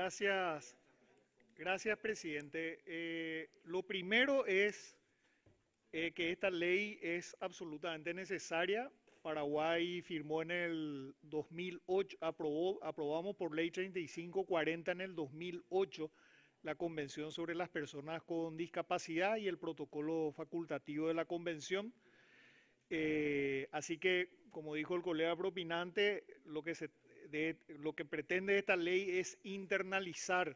Gracias, gracias presidente. Eh, lo primero es eh, que esta ley es absolutamente necesaria. Paraguay firmó en el 2008, aprobó, aprobamos por ley 3540 en el 2008 la Convención sobre las Personas con Discapacidad y el protocolo facultativo de la Convención. Eh, así que, como dijo el colega propinante, lo que se lo que pretende esta ley es internalizar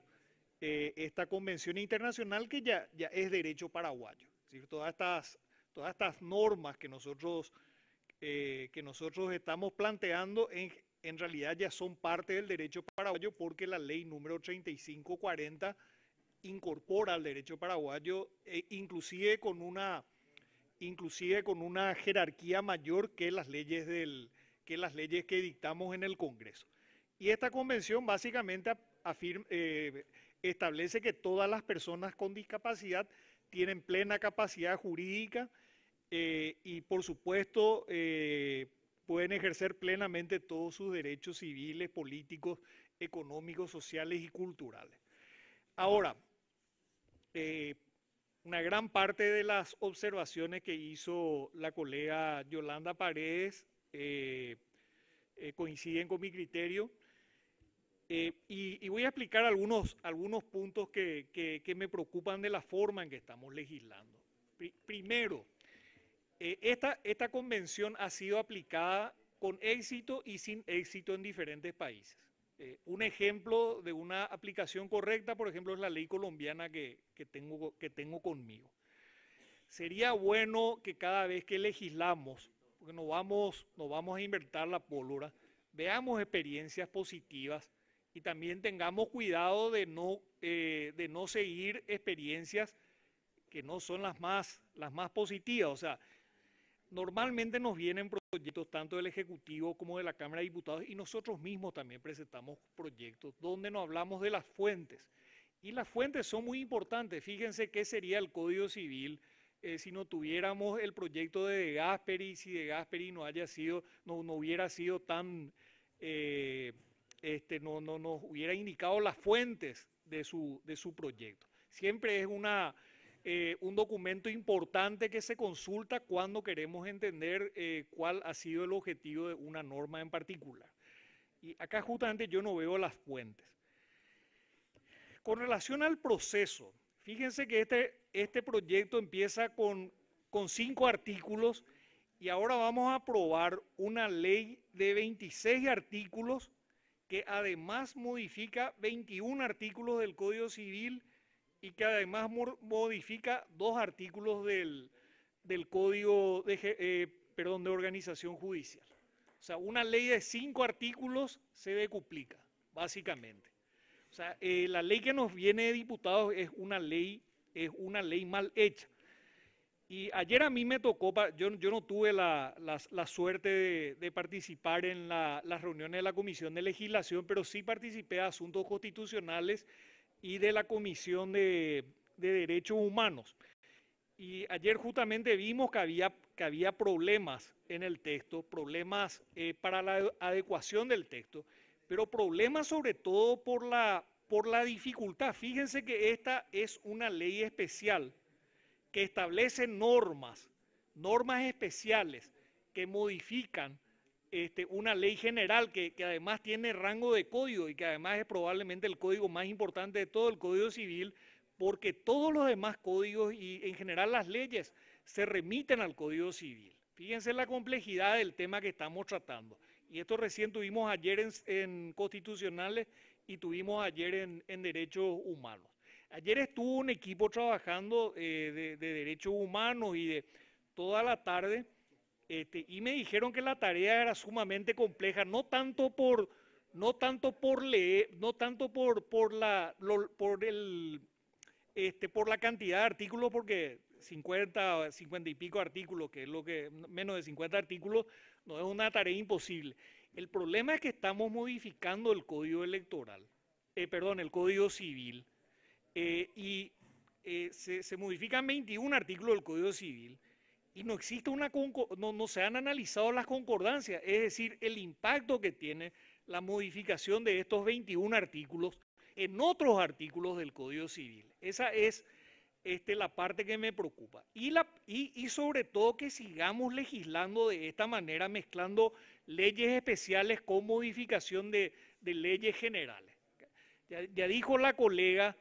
eh, esta convención internacional que ya, es derecho paraguayo. todas estas, normas que nosotros, eh, estamos planteando en, realidad ya son parte del derecho paraguayo porque la ley número 3540 incorpora al derecho paraguayo, eh, inclusive con una jerarquía mayor que las leyes del, que las leyes que dictamos en el Congreso. Y esta convención básicamente eh, establece que todas las personas con discapacidad tienen plena capacidad jurídica eh, y por supuesto eh, pueden ejercer plenamente todos sus derechos civiles, políticos, económicos, sociales y culturales. Ahora, una gran parte de las observaciones que hizo la colega Yolanda Paredes eh, eh, coinciden con mi criterio. Eh, y, voy a explicar algunos, algunos puntos que, me preocupan de la forma en que estamos legislando. primero, esta, esta convención ha sido aplicada con éxito y sin éxito en diferentes países. un ejemplo de una aplicación correcta, por ejemplo, es la ley colombiana que, tengo, que tengo conmigo. Sería bueno que cada vez que legislamos porque no vamos, vamos a invertir la pólvora, veamos experiencias positivas y también tengamos cuidado eh, de no, seguir experiencias que no son las más, las más positivas. O sea, normalmente nos vienen proyectos tanto del Ejecutivo como de la Cámara de Diputados y nosotros mismos también presentamos proyectos donde nos hablamos de las fuentes. Y las fuentes son muy importantes. Fíjense qué sería el Código Civil, eh, si no tuviéramos el proyecto de De Gasperi, si De Gasperi no hubiera sido tan, eh, este, no, no nos hubiera indicado las fuentes de su, de su proyecto. Siempre es una, eh, un documento importante que se consulta cuando queremos entender cuál ha sido el objetivo de una norma en particular. Y acá justamente yo no veo las fuentes. Con relación al proceso, fíjense que este este proyecto empieza con, con cinco artículos y ahora vamos a aprobar una ley de 26 artículos que además modifica 21 artículos del Código Civil y que además modifica dos artículos del, Código de, eh, de Organización Judicial. O sea, una ley de cinco artículos se decuplica, básicamente. O sea, eh, la ley que nos viene de diputados es una ley es una ley mal hecha. Y ayer a mí me tocó, yo, yo no tuve la, suerte de, participar en las reuniones de la Comisión de Legislación, pero sí participé de asuntos constitucionales y de la Comisión de, Derechos Humanos. Y ayer justamente vimos que había, que había problemas en el texto, problemas eh, para la adecuación del texto, pero problemas sobre todo por la, por la dificultad. Fíjense que esta es una ley especial que establece normas, normas especiales que modifican este, una ley general que, además tiene rango de código y que además es probablemente el código más importante de todo el Código Civil, porque todos los demás códigos y en general las leyes se remiten al Código Civil. Fíjense la complejidad del tema que estamos tratando. Y esto recién tuvimos ayer en Constitucionales y tuvimos ayer en, derechos humanos. Ayer estuvo un equipo trabajando eh, de, derechos humanos y de toda la tarde este, y me dijeron que la tarea era sumamente compleja, no tanto por no tanto por leer, no tanto por por la por este, por la cantidad de artículos porque 50, 50 y pico artículos, que es lo que menos de 50 artículos, no es una tarea imposible el problema es que estamos modificando el código electoral, eh, perdón, el código civil, eh, y eh, se, modifican 21 artículos del código civil y no existe una no, no se han analizado las concordancias, es decir, el impacto que tiene la modificación de estos 21 artículos en otros artículos del código civil. Esa es es la parte que me preocupa. Y, la, y, y sobre todo que sigamos legislando de esta manera, mezclando leyes especiales con modificación de, leyes generales. Ya, dijo la colega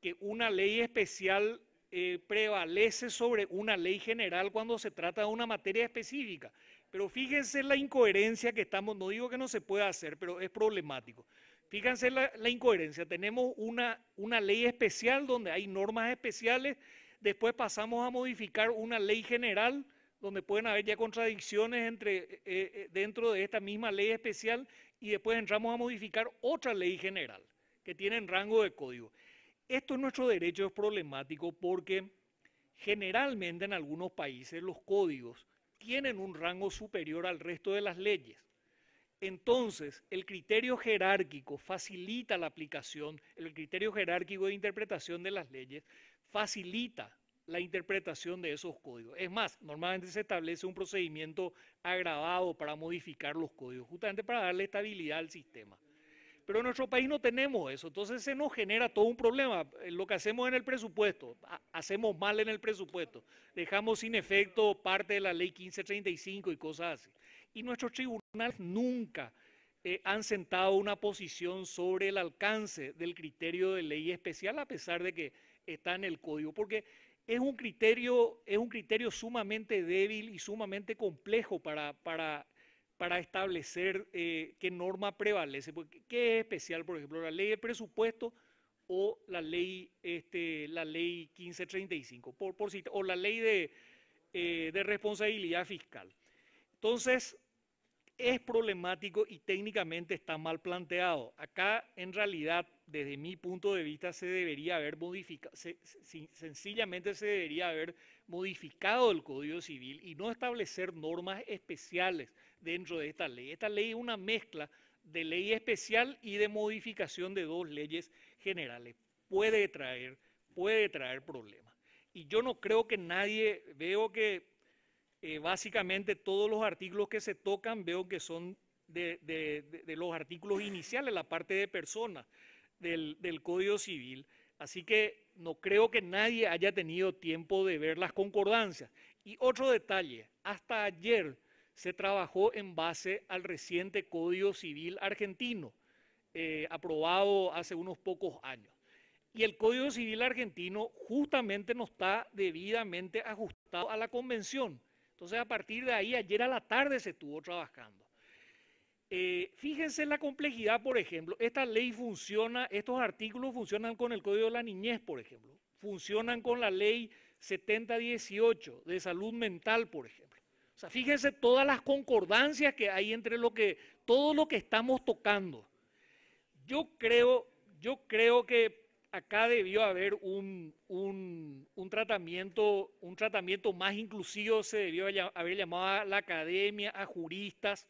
que una ley especial eh, prevalece sobre una ley general cuando se trata de una materia específica. Pero fíjense la incoherencia que estamos, no digo que no se pueda hacer, pero es problemático. Fíjense la, incoherencia. Tenemos una, ley especial donde hay normas especiales. Después pasamos a modificar una ley general donde pueden haber ya contradicciones entre, eh, eh, dentro de esta misma ley especial y después entramos a modificar otra ley general que tiene rango de código. Esto es nuestro derecho es problemático porque generalmente en algunos países los códigos tienen un rango superior al resto de las leyes. Entonces, el criterio jerárquico facilita la aplicación, el criterio jerárquico de interpretación de las leyes facilita la interpretación de esos códigos. Es más, normalmente se establece un procedimiento agravado para modificar los códigos, justamente para darle estabilidad al sistema. Pero en nuestro país no tenemos eso, entonces se nos genera todo un problema. Eh, lo que hacemos en el presupuesto, hacemos mal en el presupuesto, dejamos sin efecto parte de la ley 1535 y cosas así. Y nuestros tribunales nunca eh, han sentado una posición sobre el alcance del criterio de ley especial, a pesar de que está en el código, porque es un criterio, es un criterio sumamente débil y sumamente complejo para, para, para establecer eh, qué norma prevalece. Pues, ¿Qué es especial, por ejemplo, la ley de presupuesto o la ley, este, la ley 1535, o la ley de, eh, de responsabilidad fiscal? Entonces, es problemático y técnicamente está mal planteado. Acá, en realidad, desde mi punto de vista, se debería haber modificado, sencillamente se debería haber modificado el Código Civil y no establecer normas especiales dentro de esta ley. Esta ley es una mezcla de ley especial y de modificación de dos leyes generales. Puede traer, puede traer problemas. Y yo no creo que nadie, veo que eh, básicamente todos los artículos que se tocan veo que son de, los artículos iniciales, la parte de personas del, Código Civil. Así que no creo que nadie haya tenido tiempo de ver las concordancias. Y otro detalle, hasta ayer se trabajó en base al reciente Código Civil argentino, eh, aprobado hace unos pocos años. Y el Código Civil argentino justamente no está debidamente ajustado a la Convención. Entonces, a partir de ahí, ayer a la tarde se estuvo trabajando. Eh, fíjense la complejidad, por ejemplo, esta ley funciona, estos artículos funcionan con el Código de la Niñez, por ejemplo, funcionan con la ley 7018 de salud mental, por ejemplo. O sea, fíjense todas las concordancias que hay entre lo que, todo lo que estamos tocando. Yo creo, yo creo que acá debió haber un, un, tratamiento, un tratamiento más inclusivo, se debió haber llamado a la academia, a juristas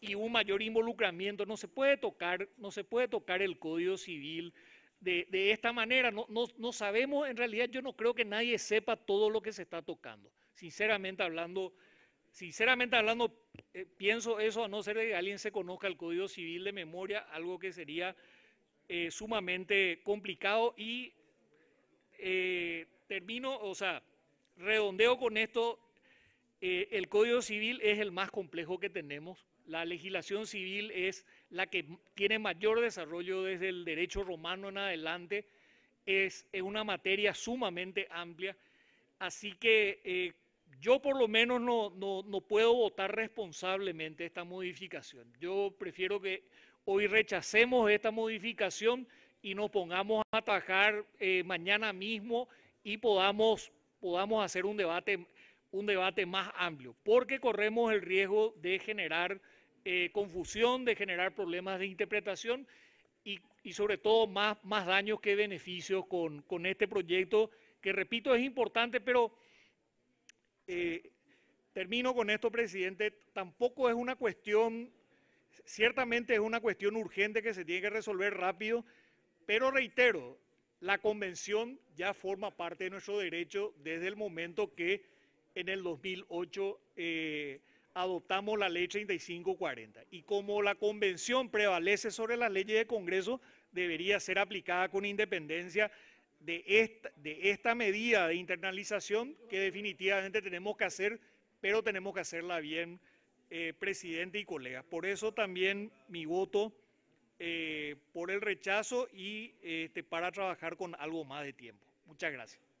y un mayor involucramiento. No se puede tocar, no se puede tocar el Código Civil de, esta manera. No, no, sabemos, en realidad yo no creo que nadie sepa todo lo que se está tocando. Sinceramente hablando, sinceramente hablando, eh, pienso eso, a no ser que alguien se conozca el Código Civil de memoria, algo que sería eh, sumamente complicado y eh, termino, o sea, redondeo con esto, eh, el Código Civil es el más complejo que tenemos, la legislación civil es la que tiene mayor desarrollo desde el derecho romano en adelante, es, una materia sumamente amplia, así que yo por lo menos no puedo votar responsablemente esta modificación, yo prefiero que hoy rechacemos esta modificación y nos pongamos a atajar eh, mañana mismo y podamos, podamos hacer un debate, un debate más amplio, porque corremos el riesgo de generar eh, confusión, de generar problemas de interpretación y, sobre todo más, más daños que beneficios con, este proyecto, que repito es importante, pero eh, termino con esto, presidente, tampoco es una cuestión ciertamente es una cuestión urgente que se tiene que resolver rápido, pero reitero, la convención ya forma parte de nuestro derecho desde el momento que en el 2008 eh, adoptamos la ley 3540. Y como la convención prevalece sobre las leyes de Congreso, debería ser aplicada con independencia de de esta medida de internalización que definitivamente tenemos que hacer, pero tenemos que hacerla bien eh, presidente y colegas. Por eso también mi voto eh, por el rechazo y este, para trabajar con algo más de tiempo. Muchas gracias.